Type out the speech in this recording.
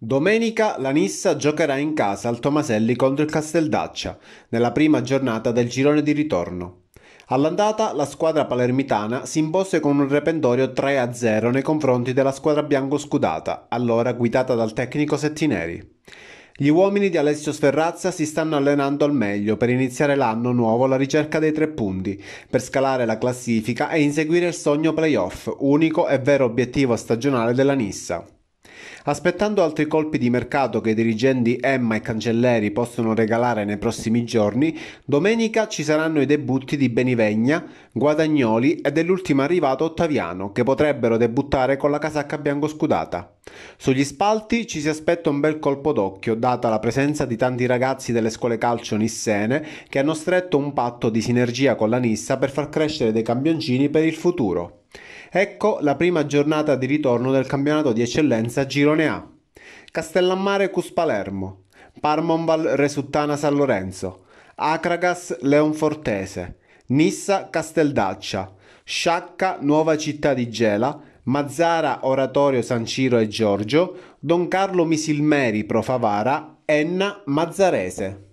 Domenica la Nissa giocherà in casa al Tomaselli contro il Casteldaccia, nella prima giornata del girone di ritorno. All'andata la squadra palermitana si impose con un repentorio 3-0 nei confronti della squadra bianco-scudata, allora guidata dal tecnico Settineri. Gli uomini di Alessio Sferrazza si stanno allenando al meglio per iniziare l'anno nuovo alla ricerca dei tre punti, per scalare la classifica e inseguire il sogno playoff, unico e vero obiettivo stagionale della Nissa. Aspettando altri colpi di mercato che i dirigenti Emma e Cancelleri possono regalare nei prossimi giorni, domenica ci saranno i debutti di Benivegna, Guadagnoli e dell'ultimo arrivato Ottaviano, che potrebbero debuttare con la casacca biancoscudata. Sugli spalti ci si aspetta un bel colpo d'occhio, data la presenza di tanti ragazzi delle scuole calcio nissene che hanno stretto un patto di sinergia con la Nissa per far crescere dei campioncini per il futuro. Ecco la prima giornata di ritorno del campionato di eccellenza Girone A. Castellammare Cus Palermo, Parmonval Resuttana San Lorenzo, Acragas Leonfortese, Nissa Casteldaccia, Sciacca Nuova Città di Gela, Mazzara Oratorio San Ciro e Giorgio, Don Carlo Misilmeri Profavara, Enna Mazzarese.